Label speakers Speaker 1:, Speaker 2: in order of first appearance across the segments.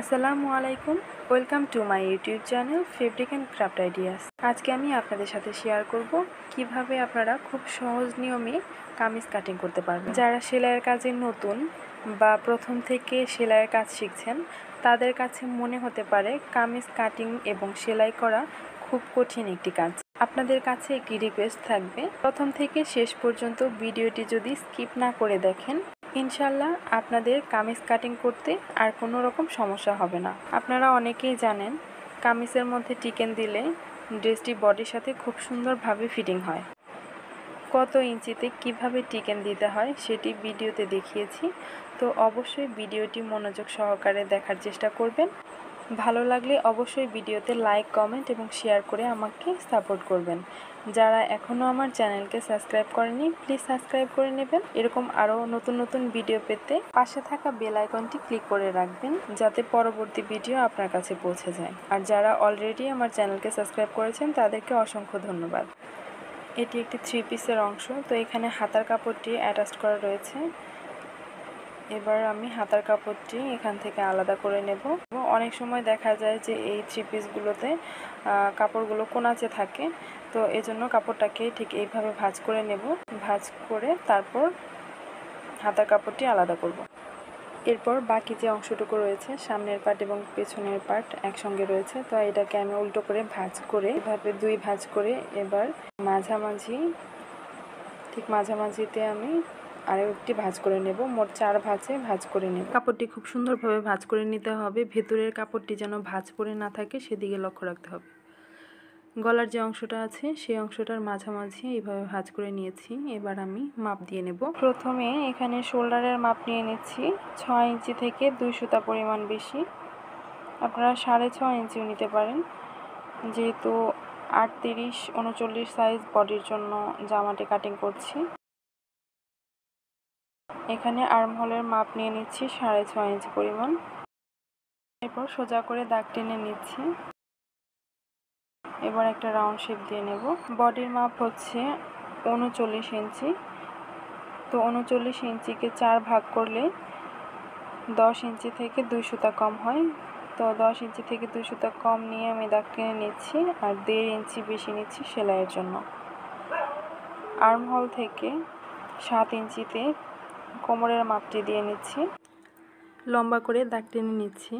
Speaker 1: আসসালামু আলাইকুম welcome to my YouTube channel fabric and craft ideas আজকে আমি আপনাদের সাথে শেয়ার করব কিভাবে আপনারা খুব সহজ নিয়মে কামিজ কাটিং করতে পারবেন যারা সেলাইয়ের কাজে নতুন বা প্রথম থেকে সেলাইয়ের কাজ শিখছেন তাদের কাছে মনে হতে পারে কামিজ কাটিং এবং সেলাই করা খুব কঠিন একটি কাজ আপনাদের কাছে একটি রিকোয়েস্ট থাকবে প্রথম থেকে শেষ পর্যন্ত ভিডিওটি যদি স্কিপ না করে দেখেন ইনশাল্লাহ আপনাদের কামিজ কাটিং করতে আর কোনো রকম সমস্যা হবে না আপনারা অনেকেই জানেন কামিজের মধ্যে টিকেন দিলে ড্রেসটি বডির সাথে খুব সুন্দরভাবে ফিটিং হয় কত ইঞ্চিতে কিভাবে টিকেন দিতে হয় সেটি ভিডিওতে দেখিয়েছি তো অবশ্যই ভিডিওটি মনোযোগ সহকারে দেখার চেষ্টা করবেন ভালো লাগলে অবশ্যই ভিডিওতে লাইক কমেন্ট এবং শেয়ার করে আমাকে সাপোর্ট করবেন যারা এখনও আমার চ্যানেলকে সাবস্ক্রাইব করেনি প্লিজ সাবস্ক্রাইব করে নেবেন এরকম আরও নতুন নতুন ভিডিও পেতে পাশে থাকা বেল আইকনটি ক্লিক করে রাখবেন যাতে পরবর্তী ভিডিও আপনার কাছে পৌঁছে যায় আর যারা অলরেডি আমার চ্যানেলকে সাবস্ক্রাইব করেছেন তাদেরকে অসংখ্য ধন্যবাদ এটি একটি থ্রি পিসের অংশ তো এখানে হাতার কাপড়টি অ্যাটাচ করা রয়েছে এবার আমি হাতার কাপড়টি এখান থেকে আলাদা করে নেব অনেক সময় দেখা যায় যে এই থ্রি পিসগুলোতে কাপড়গুলো কোনাচে থাকে তো এজন্য কাপড়টাকে ঠিক এইভাবে ভাজ করে নেব ভাজ করে তারপর হাতার কাপড়টি আলাদা করব। এরপর বাকি যে অংশটুকু রয়েছে সামনের পার্ট এবং পেছনের পার্ট একসঙ্গে রয়েছে তো এটাকে আমি উল্টো করে ভাজ করে এভাবে দুই ভাজ করে এবার মাঝামাঝি ঠিক মাঝামাঝিতে আমি আর একটি ভাজ করে নেব মোট চার ভাজে ভাজ করে নেব কাপড়টি খুব সুন্দরভাবে ভাজ করে নিতে হবে ভেতরের কাপড়টি যেন ভাজ করে না থাকে সেদিকে লক্ষ্য রাখতে হবে গলার যে অংশটা আছে সেই অংশটার মাঝামাঝি এইভাবে ভাজ করে নিয়েছি এবার আমি মাপ দিয়ে নেব প্রথমে এখানে শোল্ডারের মাপ নিয়ে নিচ্ছি ছয় ইঞ্চি থেকে দুই সুতা পরিমাণ বেশি আপনারা সাড়ে ছয় ইঞ্চিও নিতে পারেন যেহেতু আটত্রিশ উনচল্লিশ সাইজ বডির জন্য জামাটি কাটিং করছি এখানে আর্মহোলের মাপ নিয়ে নিচ্ছি সাড়ে ছ ইঞ্চি পরিমাণ এরপর সোজা করে দাগ টেনে নিচ্ছি এবার একটা রাউন্ড শেপ দিয়ে নেব বডির মাপ হচ্ছে উনচল্লিশ ইঞ্চি তো উনচল্লিশ ইঞ্চিকে চার ভাগ করলে দশ ইঞ্চি থেকে দুই সুতা কম হয় তো দশ ইঞ্চি থেকে দুই সুতা কম নিয়ে আমি দাগ টেনে নিচ্ছি আর দেড় ইঞ্চি বেশি নিচ্ছি সেলাইয়ের জন্য আর্মহল থেকে সাত ইঞ্চিতে কোমরের মাপটি দিয়ে নিচ্ছি লম্বা করে দাগ টেনে নিচ্ছি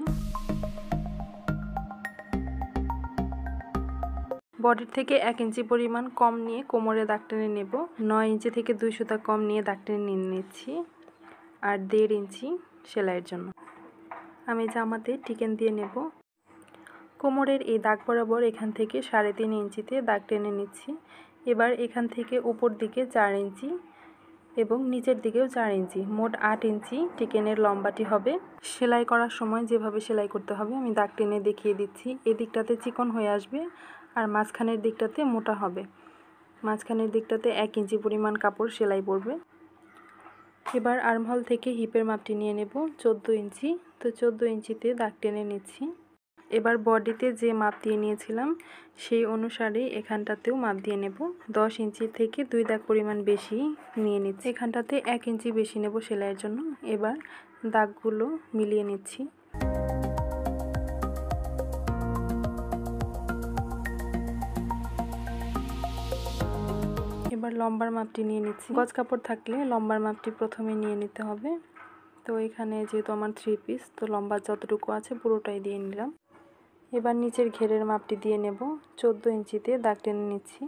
Speaker 1: বডির থেকে এক ইঞ্চি পরিমাণ কম নিয়ে কোমরে দাগ টেনে নেব নয় ইঞ্চি থেকে দুই সুতা কম নিয়ে দাগ টেনে নিয়ে নিচ্ছি আর দেড় ইঞ্চি সেলাইয়ের জন্য আমি জামাতে টিকেন দিয়ে নেব কোমরের এই দাগ বরাবর এখান থেকে সাড়ে তিন ইঞ্চিতে দাগ টেনে নিচ্ছি এবার এখান থেকে উপর দিকে চার ইঞ্চি এবং নিচের দিকেও চার ইঞ্চি মোট আট ইঞ্চি টিকেনের লম্বাটি হবে সেলাই করার সময় যেভাবে সেলাই করতে হবে আমি দাগ টেনে দেখিয়ে দিচ্ছি এদিকটাতে চিকন হয়ে আসবে আর মাঝখানের দিকটাতে মোটা হবে মাঝখানের দিকটাতে এক ইঞ্চি পরিমাণ কাপড় সেলাই পড়বে এবার আর্মহল থেকে হিপের মাপটি নিয়ে নেব চোদ্দো ইঞ্চি তো চোদ্দো ইঞ্চিতে দাগ টেনে নিচ্ছি এবার বডিতে যে মাপ দিয়ে নিয়েছিলাম সেই অনুসারে এখানটাতেও মাপ দিয়ে নেব দশ ইঞ্চি থেকে দুই দাগ পরিমাণ বেশি নিয়ে নিচ্ছি এখানটাতে এক ইঞ্চি বেশি নেব সেলাইয়ের জন্য এবার দাগগুলো মিলিয়ে নিচ্ছি এবার লম্বার মাপটি নিয়ে নিচ্ছি গজ কাপড় থাকলে লম্বার মাপটি প্রথমে নিয়ে নিতে হবে তো এখানে যেহেতু আমার থ্রি পিস তো লম্বা যতটুকু আছে পুরোটাই দিয়ে নিলাম এবার নিচের ঘেরের মাপটি দিয়ে নেব ১৪ ইঞ্চিতে দাগ টেনে নিচ্ছি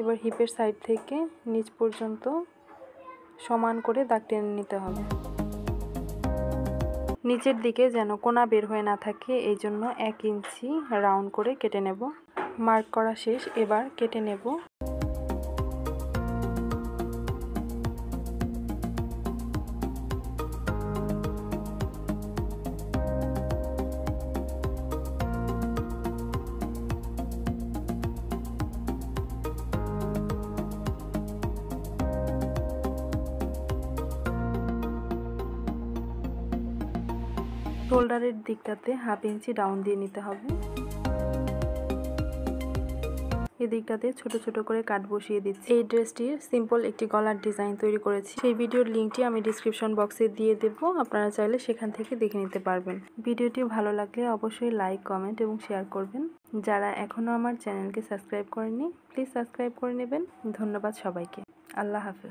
Speaker 1: এবার হিপের সাইড থেকে নিচ পর্যন্ত সমান করে দাগ টেনে নিতে হবে নিচের দিকে যেন কোনা বের হয়ে না থাকে এই জন্য এক ইঞ্চি রাউন্ড করে কেটে নেব মার্ক করা শেষ এবার কেটে নেব শোল্ডারের দিকটাতে হাফ ইঞ্চি ডাউন দিয়ে নিতে হবে এদিকটাতে ছোট ছোট করে কাট বসিয়ে দিচ্ছি এই ড্রেসটির সিম্পল একটি গলার ডিজাইন তৈরি করেছি সেই ভিডিওর লিঙ্কটি আমি ডিসক্রিপশন বক্সে দিয়ে দেব আপনারা চাইলে সেখান থেকে দেখে নিতে পারবেন ভিডিওটি ভালো লাগলে অবশ্যই লাইক কমেন্ট এবং শেয়ার করবেন যারা এখনও আমার চ্যানেলকে সাবস্ক্রাইব করেনি প্লিজ সাবস্ক্রাইব করে নেবেন ধন্যবাদ সবাইকে আল্লাহ হাফেজ